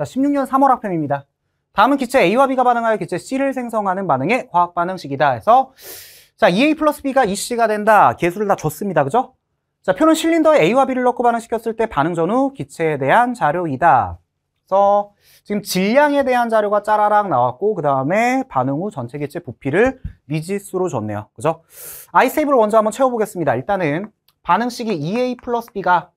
자, 16년 3월 학평입니다 다음은 기체 A와 B가 반응하여 기체 C를 생성하는 반응의 화학 반응식이다 해서 자, 2A 플러스 B가 e c 가 된다. 개수를 다 줬습니다. 그죠? 자, 표는 실린더에 A와 B를 넣고 반응시켰을 때 반응 전후 기체에 대한 자료이다. 그래서 지금 질량에 대한 자료가 짜라락 나왔고 그 다음에 반응 후 전체 기체 부피를 미지수로 줬네요. 그죠? 아이세이브 먼저 한번 채워보겠습니다. 일단은 반응식이 2A 플러스 B가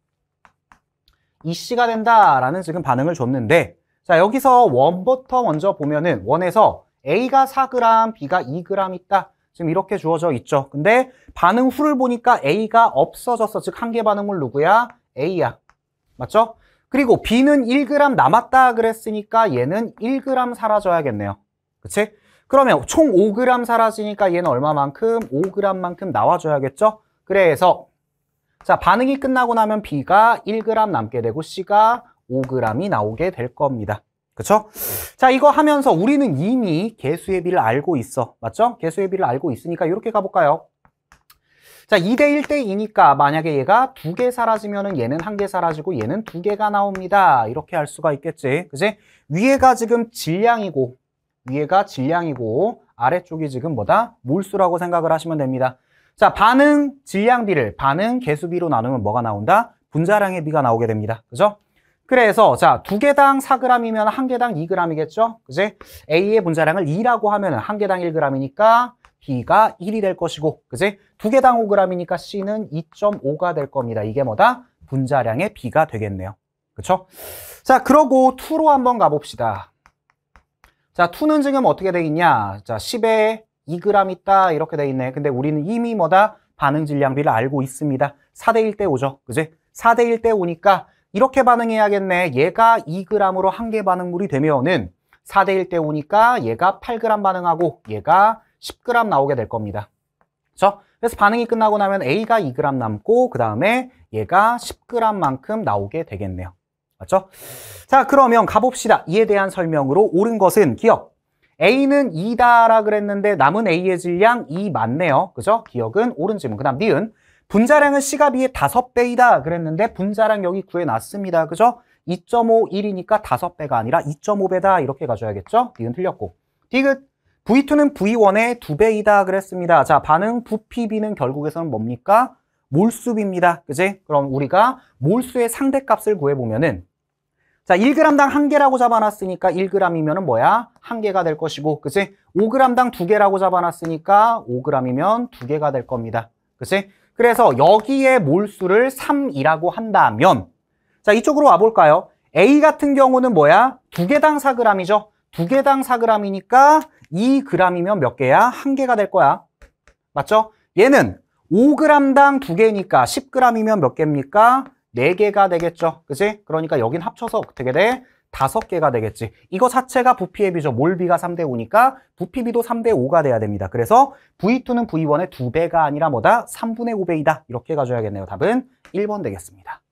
이씨가 된다라는 지금 반응을 줬는데 자 여기서 원부터 먼저 보면은 원에서 A가 4g, B가 2g 있다. 지금 이렇게 주어져 있죠. 근데 반응 후를 보니까 A가 없어졌어. 즉한계 반응물 누구야? A야. 맞죠? 그리고 B는 1g 남았다 그랬으니까 얘는 1g 사라져야겠네요. 그치? 그러면 총 5g 사라지니까 얘는 얼마만큼? 5g만큼 나와줘야겠죠? 그래서 자, 반응이 끝나고 나면 B가 1g 남게 되고 C가 5g이 나오게 될 겁니다. 그렇죠 자, 이거 하면서 우리는 이미 개수의 비를 알고 있어. 맞죠? 개수의 비를 알고 있으니까 이렇게 가볼까요? 자, 2대 1대 2니까 만약에 얘가 두 개 사라지면은 얘는 한 개 사라지고 얘는 두 개가 나옵니다. 이렇게 할 수가 있겠지. 그지? 위에가 지금 질량이고, 위에가 질량이고, 아래쪽이 지금 뭐다? 몰수라고 생각을 하시면 됩니다. 자, 반응 질량비를 반응 개수비로 나누면 뭐가 나온다? 분자량의 비가 나오게 됩니다. 그죠? 그래서 자, 두 개당 4g이면 한 개당 2g이겠죠? 그지? A의 분자량을 2라고 하면 은한 개당 1g이니까 B가 1이 될 것이고, 그지? 두 개당 5g이니까 C는 2.5가 될 겁니다. 이게 뭐다? 분자량의 B가 되겠네요. 그쵸? 자, 그러고 2로 한번 가봅시다. 자, 2는 지금 어떻게 되겠냐? 자, 10에 2g 있다 이렇게 돼 있네. 근데 우리는 이미 뭐다? 반응 질량비를 알고 있습니다. 4대 1때오죠 그지? 4대 1때오니까 이렇게 반응해야겠네. 얘가 2g으로 한 개 반응물이 되면은 4대 1때오니까 얘가 8g 반응하고 얘가 10g 나오게 될 겁니다. 그죠? 그래서 반응이 끝나고 나면 A가 2g 남고 그 다음에 얘가 10g만큼 나오게 되겠네요. 맞죠? 자 그러면 가봅시다. 이에 대한 설명으로 옳은 것은 기억 A는 2다라 그랬는데 남은 A의 질량 2 맞네요. 그죠? 기억은 옳은 질문. 그 다음 니은. 분자량은 시가 B의 5배이다 그랬는데 분자량 여기 구해놨습니다. 그죠? 2.51이니까 5배가 아니라 2.5배다 이렇게 가져야겠죠? 니은 틀렸고. 디귿. V2는 V1의 2배이다 그랬습니다. 자, 반응 부피비는 결국에서는 뭡니까? 몰수비입니다. 그지? 그럼 우리가 몰수의 상대값을 구해보면은 자, 1g당 한개라고 잡아놨으니까 1g이면 은 뭐야? 한개가될 것이고, 그치? 5g당 두개라고 잡아놨으니까 5g이면 두개가될 겁니다. 그치? 그래서 여기에 몰수를 3이라고 한다면 자, 이쪽으로 와볼까요? A 같은 경우는 뭐야? 두개당 4g이죠? 두개당 4g이니까 2g이면 몇 개야? 한개가될 거야. 맞죠? 얘는 5g당 두개니까 10g이면 몇 개입니까? 4개가 되겠죠. 그치 그러니까 여긴 합쳐서 어떻게 돼? 다섯 개가 되겠지. 이거 자체가 부피의 비죠. 몰비가 3대 5니까 부피비도 3대 5가 돼야 됩니다. 그래서 V2는 V1의 2배가 아니라 뭐다? 3분의 5배이다. 이렇게 가져야겠네요. 답은 1번 되겠습니다.